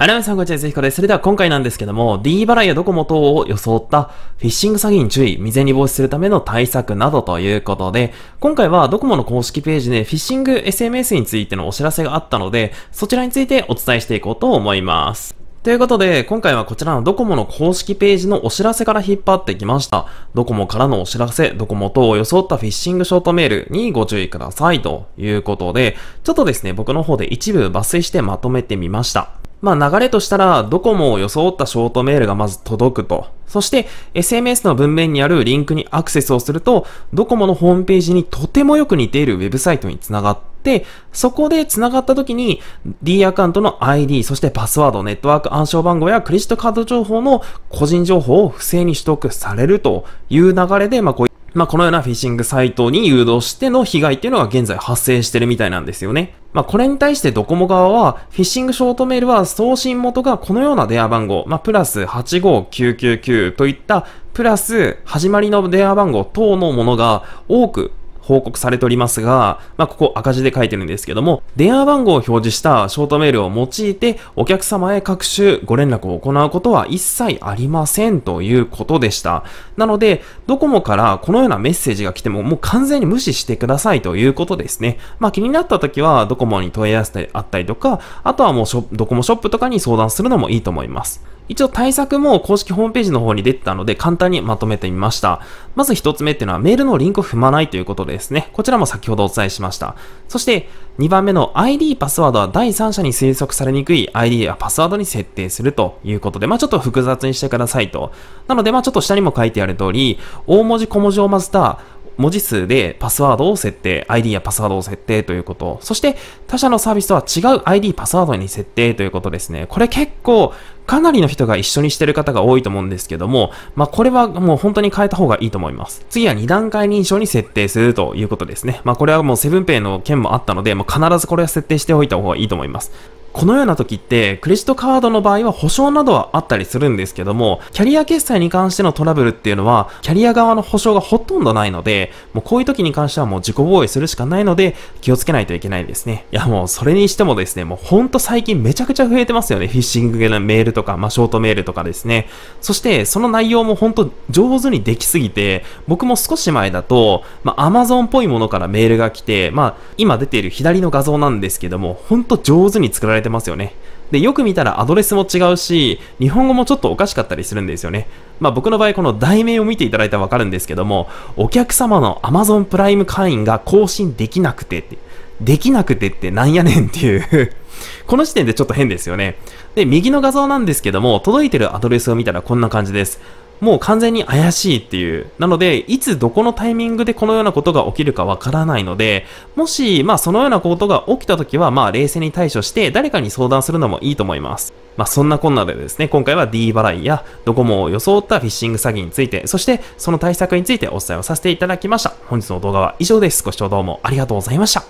あい、皆さんこんにちは、ぜひこす。それでは今回なんですけども、D 払いやドコモ等を装ったフィッシング詐欺に注意、未然に防止するための対策などということで、今回はドコモの公式ページでフィッシング SMS についてのお知らせがあったので、そちらについてお伝えしていこうと思います。ということで、今回はこちらのドコモの公式ページのお知らせから引っ張ってきました。ドコモからのお知らせ、ドコモ等を装ったフィッシングショートメールにご注意くださいということで、ちょっとですね、僕の方で一部抜粋してまとめてみました。まあ流れとしたら、ドコモを装ったショートメールがまず届くと。そして、SMS の文面にあるリンクにアクセスをすると、ドコモのホームページにとてもよく似ているウェブサイトにつながって、そこでつながった時に D アカウントの ID、そしてパスワード、ネットワーク暗証番号やクレジットカード情報の個人情報を不正に取得されるという流れで、まあこういうまあ、このようなフィッシングサイトに誘導しての被害っていうのが現在発生してるみたいなんですよね。まあ、これに対してドコモ側は、フィッシングショートメールは送信元がこのような電話番号、まあ、プラス85999といった、プラス始まりの電話番号等のものが多く報告されておりますが、まあ、ここ赤字で書いてるんですけども、電話番号を表示したショートメールを用いて、お客様へ各種ご連絡を行うことは一切ありませんということでした。なので、ドコモからこのようなメッセージが来ても、もう完全に無視してくださいということですね。まあ、気になった時は、ドコモに問い合わせてあったりとか、あとはもうドコモショップとかに相談するのもいいと思います。一応対策も公式ホームページの方に出てたので簡単にまとめてみました。まず一つ目っていうのはメールのリンクを踏まないということですね。こちらも先ほどお伝えしました。そして2番目の ID パスワードは第三者に推測されにくい ID やパスワードに設定するということで、まあちょっと複雑にしてくださいと。なのでまあちょっと下にも書いてある通り、大文字小文字を混ぜた文字数でパスワードを設定、ID やパスワードを設定ということ、そして他社のサービスとは違う ID、パスワードに設定ということですね。これ結構かなりの人が一緒にしてる方が多いと思うんですけども、まあこれはもう本当に変えた方がいいと思います。次は2段階認証に設定するということですね。まあこれはもうセブンペイの件もあったので、もう必ずこれは設定しておいた方がいいと思います。このような時って、クレジットカードの場合は保証などはあったりするんですけども、キャリア決済に関してのトラブルっていうのは、キャリア側の保証がほとんどないので、もうこういう時に関してはもう自己防衛するしかないので、気をつけないといけないですね。いやもうそれにしてもですね、もうほんと最近めちゃくちゃ増えてますよね。フィッシング系のメールとか、まあショートメールとかですね。そしてその内容もほんと上手にできすぎて、僕も少し前だと、まあ Amazon っぽいものからメールが来て、まあ今出ている左の画像なんですけども、ほんと上手に作られれてますよね。で、よく見たらアドレスも違うし、日本語もちょっとおかしかったりするんですよね。まあ僕の場合この題名を見ていただいたらわかるんですけども、お客様の Amazon プライム会員が更新できなくてって、できなくてってなんやねんっていう この時点でちょっと変ですよね。で、右の画像なんですけども、届いてるアドレスを見たらこんな感じです。もう完全に怪しいっていう。なので、いつどこのタイミングでこのようなことが起きるかわからないので、もし、まあそのようなことが起きた時は、まあ冷静に対処して誰かに相談するのもいいと思います。まあそんなこんなでですね、今回は D 払いやドコモを装ったフィッシング詐欺について、そしてその対策についてお伝えをさせていただきました。本日の動画は以上です。ご視聴どうもありがとうございました。